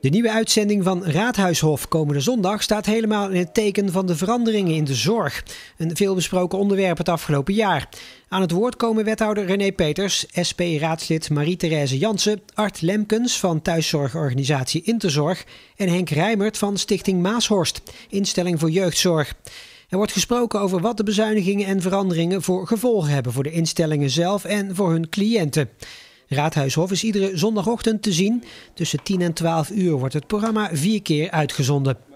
De nieuwe uitzending van Raadhuishof komende zondag staat helemaal in het teken van de veranderingen in de zorg. Een veelbesproken onderwerp het afgelopen jaar. Aan het woord komen wethouder René Peters, SP-raadslid marie therese Jansen, Art Lemkens van thuiszorgorganisatie Interzorg en Henk Rijmert van Stichting Maashorst, instelling voor jeugdzorg. Er wordt gesproken over wat de bezuinigingen en veranderingen voor gevolgen hebben voor de instellingen zelf en voor hun cliënten. Raadhuishof is iedere zondagochtend te zien. Tussen 10 en 12 uur wordt het programma vier keer uitgezonden.